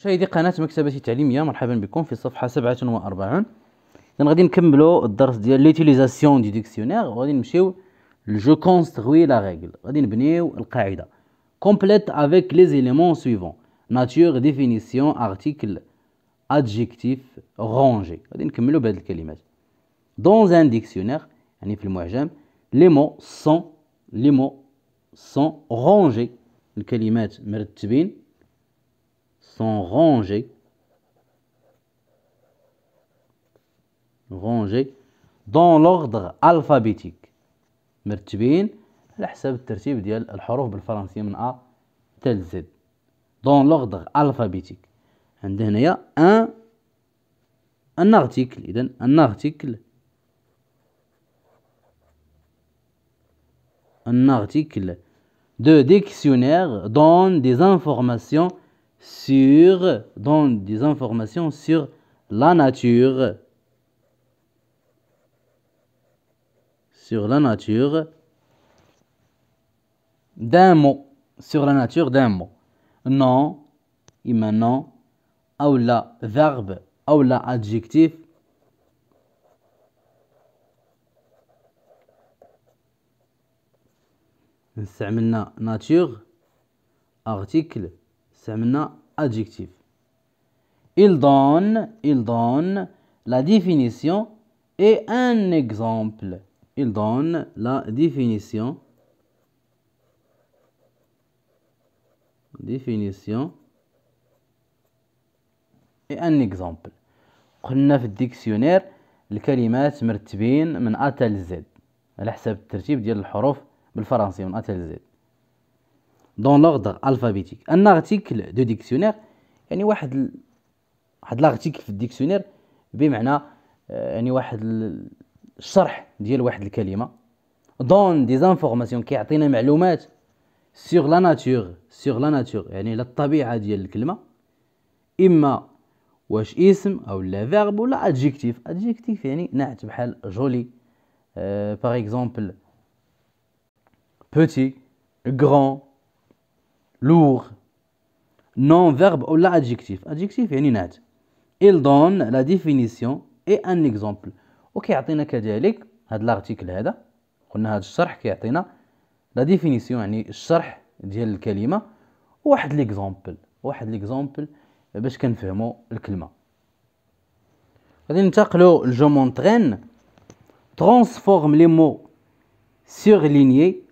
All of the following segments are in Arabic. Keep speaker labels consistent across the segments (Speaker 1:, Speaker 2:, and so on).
Speaker 1: مشاهدي قناة مكتبتي التعليمية مرحبا بكم في صفحة 47 إذن غادي نكملو الدرس ديال ليتيليزاسيون دي ديكسيونيغ وغادي نمشيو لجو كونستغوي لا غيكل غادي نبنيو القاعدة كومبليت افيك لي زيليمون سويفون ناتور ديفينيسيون ارتيكل ادجيكتيف رونجي غادي نكملو بهاد الكلمات دون ان ديكسيونيغ يعني في المعجم لي مو سون لي مو سون رونجي الكلمات مرتبين rangées rangés, dans l'ordre alphabétique. de de Dans l'ordre alphabétique. Et il y a un article, un article, un article de dictionnaire donne des informations sur, dans des informations sur la nature. Sur la nature d'un mot. Sur la nature d'un mot. Nom, et ou la verbe, ou la adjectif. nature, article, استعملنا ادجكتيف il donne il donne la définition et un exemple il donne la définition définition et un exemple قلنا في الديكسيونير الكلمات مرتبين من ا حتى لزد على حسب الترتيب ديال الحروف بالفرنسي من ا حتى زد دون لوردر الفابيتيك ان ارتيكل دو ديكسيونير يعني واحد ال... واحد لارتيكل في الديكسيونير بمعنى آه، يعني واحد الشرح ديال واحد الكلمه دون دي زانفورماسيون كيعطينا معلومات سيغ يعني لا ناتور سيغ لا ناتور يعني على الطبيعه ديال الكلمه اما واش اسم او لا فيرب ولا ادجيكتيف ادجيكتيف يعني نعت بحال جولي باغ اكزومبل بوتي غران لوغ نون فيرب ولا ادجيكتيف ادجيكتيف يعني نعت il donne la définition et un exemple وكيعطينا كذلك هاد لارتيكل هذا قلنا هاد الشرح كيعطينا لا ديفينيسيون يعني الشرح ديال الكلمه واحد ليكزامبل واحد ليكزامبل باش كنفهموا الكلمه غادي ننتقلوا لجو مونترين ترانسفورم لي مو لينيي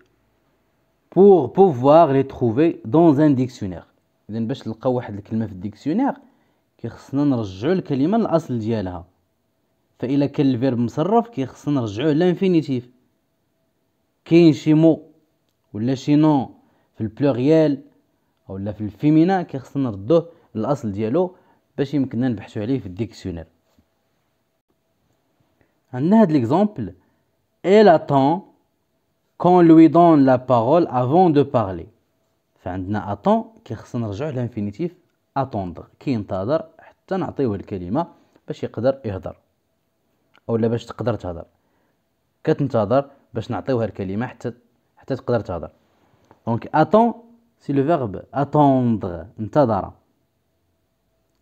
Speaker 1: pour pouvoir les trouver dans un dictionnaire اذا باش نلقاو واحد الكلمه في الديكسيونير كيخصنا نرجعو الكلمه للاصل ديالها فإلا كان الفيرب مصرف كيخصنا نرجعوه لانفينيتيف كاين شي مو ولا شي نو في البلوريال اولا في الفيمينا كيخصنا نردوه للاصل ديالو باش يمكننا نبحثو عليه في الديكسيونير عندنا هاد ليكزامبل elle attend qu'on lui donne la parole avant de parler فعندنا attend كي خصنا نرجعو للانفينيتيف attendre كينتظر حتى نعطيوه الكلمه باش يقدر يهضر أو لا باش تقدر تهضر كتنتظر باش نعطيوها الكلمه حتى حتى تقدر تهضر دونك attend سي لو فيرب attendre انتظر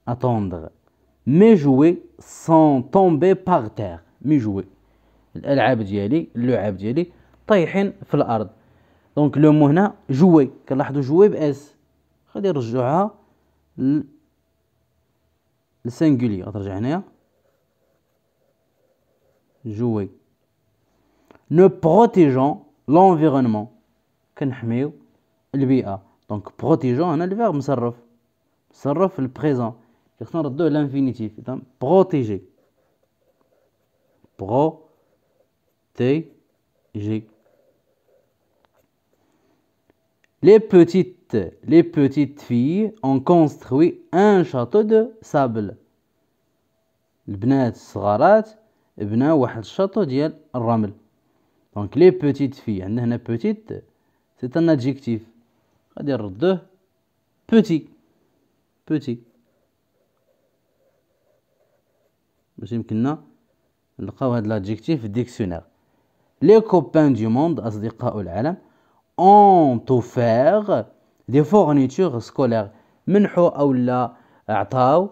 Speaker 1: attendre مي جوي سون تومبي باغ تيغ مي جوي الالعاب ديالي اللعاب ديالي طايحين في الارض دونك لو مو هنا جوي كنلاحظوا جوي باس غادي نرجعوها للسينغولي غترجع هنايا جوي نو بروتيجون لونفيرونمون كنحميو البيئه دونك بروتيجون هنا الفيرب مصرف مصرف في البريزون خصنا نردوه لانفينيتيف اذا بروتيجي برو تي جي Les petites, les petites filles ont construit un château de sable. البنات الصغارات بناو واحد الشاطو ديال الرمل دونك لي بوتيت في عندنا هنا بوتيت سي ان ادجيكتيف غادي نردوه بوتي بوتي باش يمكننا نلقاو هاد لادجيكتيف في الديكسيونير لي كوبان دو موند اصدقاء العالم ont offert des fournitures scolaires منحوا أو لا اعطاو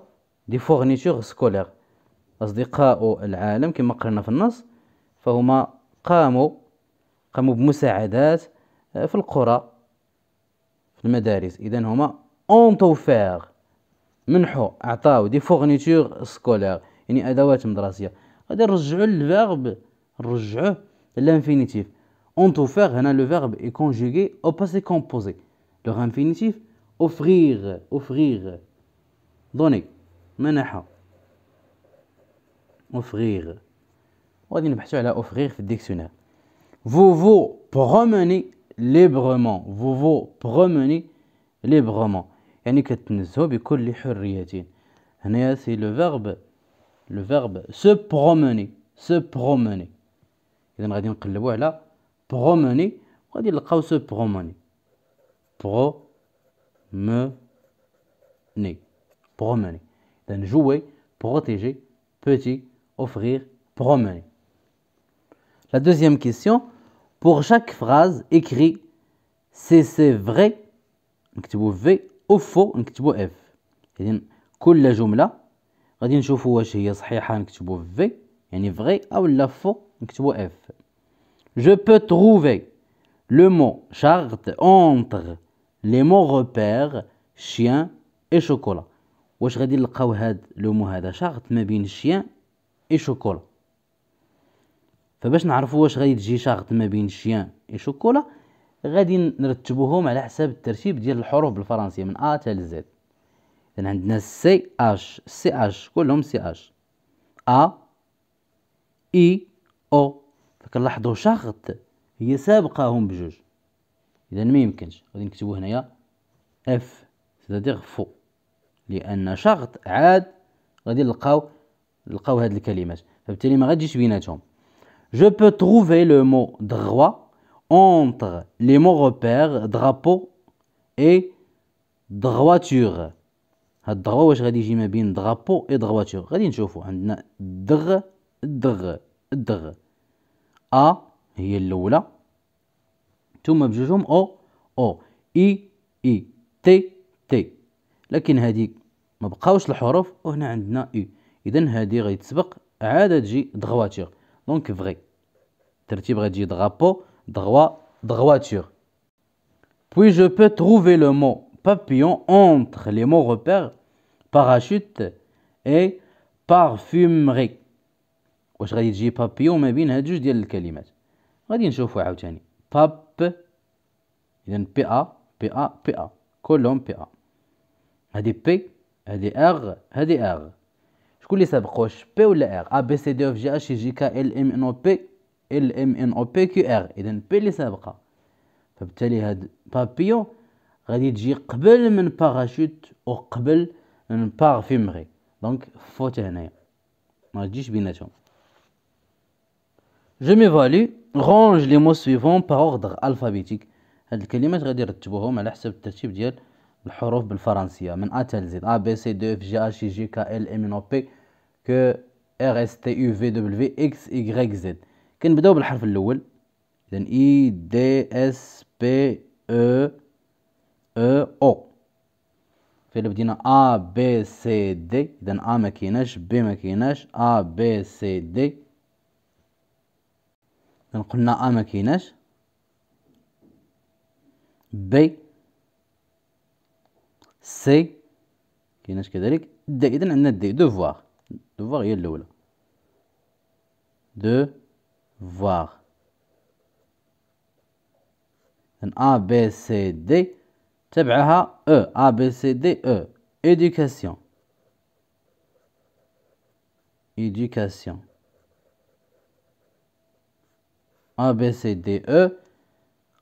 Speaker 1: دي فورنيتور سكولير أصدقاء العالم كما قرنا في النص فهما قاموا قاموا بمساعدات آه، في القرى في المدارس إذا هما اون توفير منحوا اعطاو دي فورنيتور سكولير يعني أدوات مدرسية غادي نرجعو للفيرب نرجعوه للانفينيتيف on offert, le verbe est conjugué au passé composé. Leur infinitif, offrir, offrir, donner, mener, offrir. وغادي نبحثوا offrir le dictionnaire. Vous vous promenez librement. Vous vous promenez librement. Et كتنزهوا le verbe le verbe se verbe, le verbe se promener se promener. que le نقلبوا là, Promener, va dire le cas où c'est promener. Promener, promener. D'un jouer, protéger, petit, offrir, promener. La deuxième question, pour chaque phrase écrite, c'est c'est vrai, une question de V ou faux, une question de F. Il dit coule la jumla, il dit je vois chez les pères une V, ou faux, F. je peux trouver le mot charte entre les mots repères chien et chocolat واش غادي نلقاو هاد لو مو هذا شرط ما بين الشيان اي شوكولا فباش نعرفوا واش غادي تجي شرط ما بين الشيان اي شوكولا غادي نرتبوهم على حساب الترتيب ديال الحروف بالفرنسيه من ا حتى زد اذا عندنا سي اش سي اش كلهم سي اش ا اي او كنلاحظوا شخط هي سابقاهم بجوج اذا ما يمكنش غادي نكتبوا هنايا اف سيتادير فو لان شخط عاد غادي نلقاو نلقاو هاد الكلمات فبالتالي ما غاديش بيناتهم جو بو تروفي لو مو دغوا اونتر لي مو روبير دغابو اي دغواتور هاد دغوا واش غادي يجي ما بين درابو اي دغواتور غادي نشوفو عندنا دغ دغ, دغ. أ هي الأولى ثم بجوجهم أو أو إي إي تي تي لكن هذه ما بقاوش الحروف وهنا عندنا إي إذا هذه غيتسبق عاد تجي دغواتيغ دونك فغي الترتيب غتجي دغابو دغوا دغواتيغ Puis je peux trouver le mot papillon entre les mots repères parachute et parfumerie. واش غادي تجي بابيون ما بين هاد جوج ديال الكلمات غادي نشوفو عاوتاني باب اذا بي ا بي ا بي ا كلهم بي ا هادي بي هادي اغ هادي اغ شكون اللي سابق واش بي ولا اغ ا بي سي دي اف جي اتش جي كا ال ام ان او بي ال ام ان او بي كيو ار اذا بي اللي سابقه فبالتالي هاد بابيون غادي تجي قبل من باراشوت وقبل من بارفيمري دونك فوت هنايا ما تجيش بيناتهم جو ميفالي رونج لي مو سويفون باغ اوردر الفابيتيك هاد الكلمات غادي نرتبوهم على حسب الترتيب ديال الحروف بالفرنسيه من ا تال زد ا بي سي دو اف جي اتش جي كا ال ام ان او بي كو ار اس تي يو في دبليو اكس ايغريك زد كنبداو بالحرف الاول اذا اي دي اس بي او او او فإلا بدينا ا بي سي دي اذا ا ما كايناش بي ما كايناش ا بي سي دي إذن قلنا أ آه ما كايناش بي سي كايناش كذلك د إذن عندنا دي دوفوار دوفوار هي الأولى دو فوار إذن أ بي سي دي تبعها أو أ بي سي دي أو ايديوكاسيون إديكاسيون A, B, C, D, E.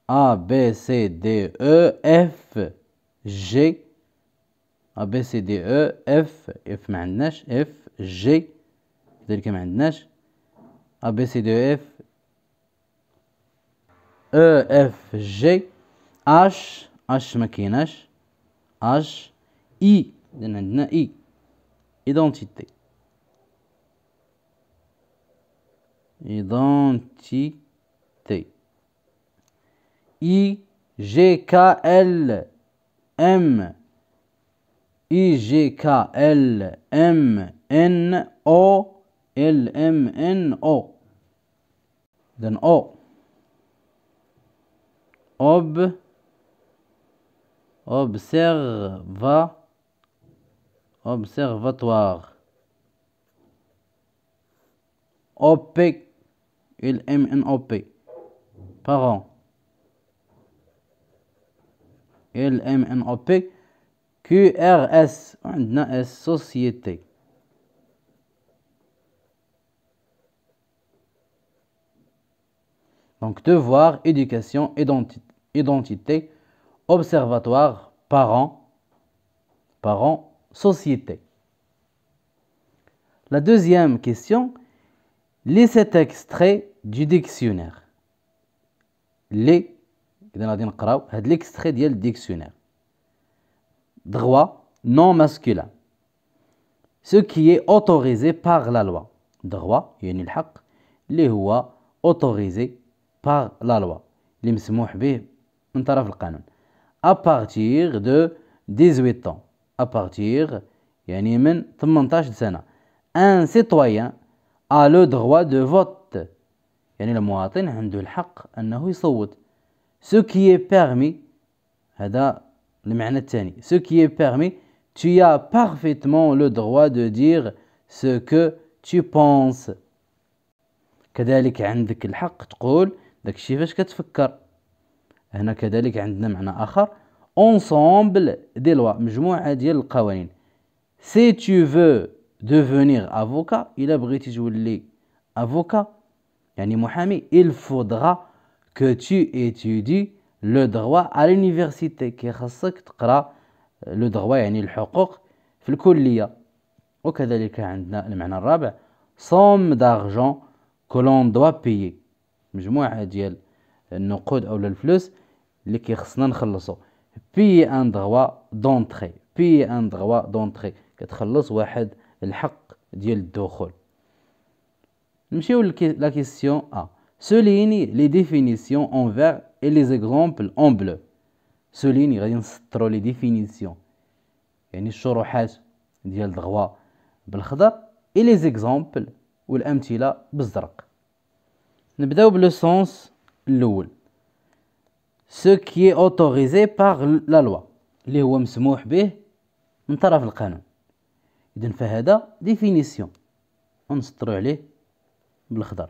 Speaker 1: A, B, C, D, E, F, G. A, B, C, D, E, F. F ما عندناش. F, G. كذلك ما عندناش. A, B, C, D, E, F. E, F, G. H. H ما H. I. إذن عندنا I. Identité. Identité. I, G, K, L, M, I, G, K, L, M, N, O, L, M, N, O. Then O. Ob, observa, observatoire. OP, il M, N, O, P. Parents. L, M, N, O, P, Q, R, S, société. Donc devoir, éducation, identité, observatoire, parents, parents, société. La deuxième question, Les cet extrait du dictionnaire. Les اذا غادي نقراو هاد ليكستري ديال الديكسيونير دغوا نو ماسكولا سو كي اي اوتوريزي باغ لا loi دغوا يعني الحق اللي هو اوتوريزي باغ لا loi اللي مسموح به من طرف القانون ا بارتير دو 18 طون ا بارتير يعني من 18 سنة ان سيتويان ا لو دغوا دو فوت يعني المواطن عنده الحق أنه يصوت سو كي بيرمي هذا المعنى الثاني سو كي بيرمي tu as parfaitement le droit de dire ce que tu penses كذلك عندك الحق تقول داكشي فاش كتفكر هنا كذلك عندنا معنى اخر اونسومبل دي لوا مجموعه ديال القوانين سي tu veux devenir avocat الا بغيتي تولي افوكا يعني محامي il faudra que tu étudies le droit à l'université كي خاصك تقرا لو دغوا يعني الحقوق في الكلية وكذلك عندنا المعنى الرابع صوم دارجون كولون دوا بيي مجموعة ديال النقود أو الفلوس اللي كيخصنا نخلصو بيي ان دغوا دونتخي بيي ان دغوا دونتخي كتخلص واحد الحق ديال الدخول نمشيو لا كيسيون ا آه. سوليني لي ديفينيسيون اون فير اي لي زيكزامبل اون بلو سوليني غادي نسطرو لي ديفينيسيون يعني الشروحات ديال دغوا بالخضر اي لي زيكزامبل والامثله بالزرق نبداو بلو سونس الاول سو كي اوتوريزي باغ لا لوا اللي هو مسموح به من طرف القانون اذا فهذا ديفينيسيون نسطرو عليه بالخضر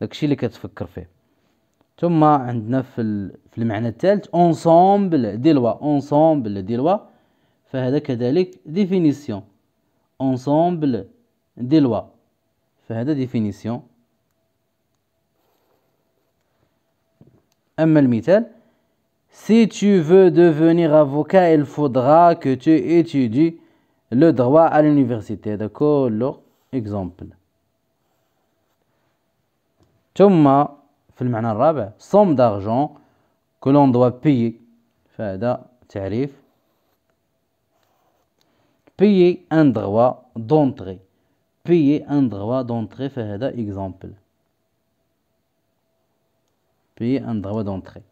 Speaker 1: داكشي اللي كتفكر فيه ثم عندنا في في المعنى الثالث اونسومبل دي لوا اونسومبل دي لوا فهذا كذلك ديفينيسيون اونسومبل دي لوا فهذا ديفينيسيون اما المثال سي تو فو devenir افوكا il faudra que tu étudies le droit à l'université. D'accord, اكزامبل ثم في المعنى الرابع صوم دارجون كولون دوا بيي فهذا تعريف بيي ان دغوا دونتري بيي ان دغوا دونتري فهذا اكزامبل بيي ان دغوا دونتري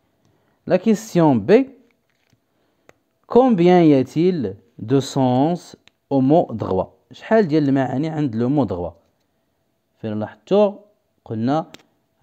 Speaker 1: لا كيستيون بي كومبيان ياتيل دو سونس او مو دغوا شحال ديال المعاني عند لو مو دغوا فين لاحظتو قلنا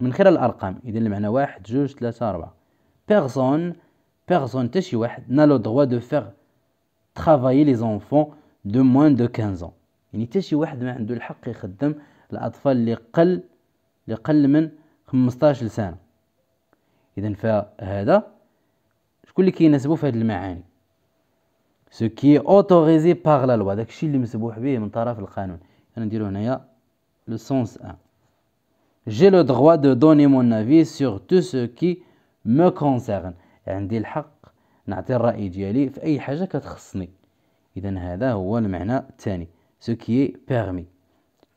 Speaker 1: من خلال الارقام اذا المعنى واحد جوج ثلاثة أربعة بيرسون بيرسون تشي شي واحد نا لو دو فيغ ترافايي لي زونفون دو موان دو كانزون يعني تشي شي واحد ما عنده الحق يخدم الاطفال اللي قل اللي قل من 15 سنه اذا فهذا شكون اللي كيناسبو في هذه المعاني سو كي اوتوريزي باغ لا لوا داكشي اللي مسموح به من طرف القانون انا نديرو هنايا لو سونس 1 j'ai le droit de donner mon avis sur tout ce qui me concerne عندي الحق نعطي الرأي ديالي في أي حاجة كتخصني إذا هذا هو المعنى الثاني ce qui est permis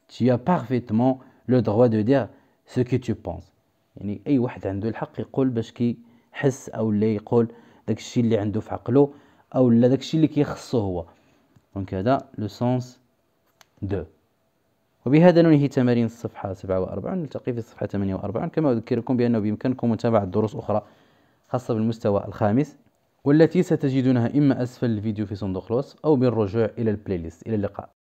Speaker 1: tu as parfaitement le droit de dire ce que tu penses يعني أي واحد عنده الحق يقول باش كيحس أو لا يقول داك الشيء اللي عنده في عقله أو لا داك الشيء اللي كيخصو هو دونك هذا لو سونس 2 وبهذا ننهي تمارين الصفحة 47 نلتقي في الصفحة 48 كما أذكركم بأنه بإمكانكم متابعة دروس أخرى خاصة بالمستوى الخامس والتي ستجدونها إما أسفل الفيديو في صندوق الوصف أو بالرجوع إلى البلاي ليست إلى اللقاء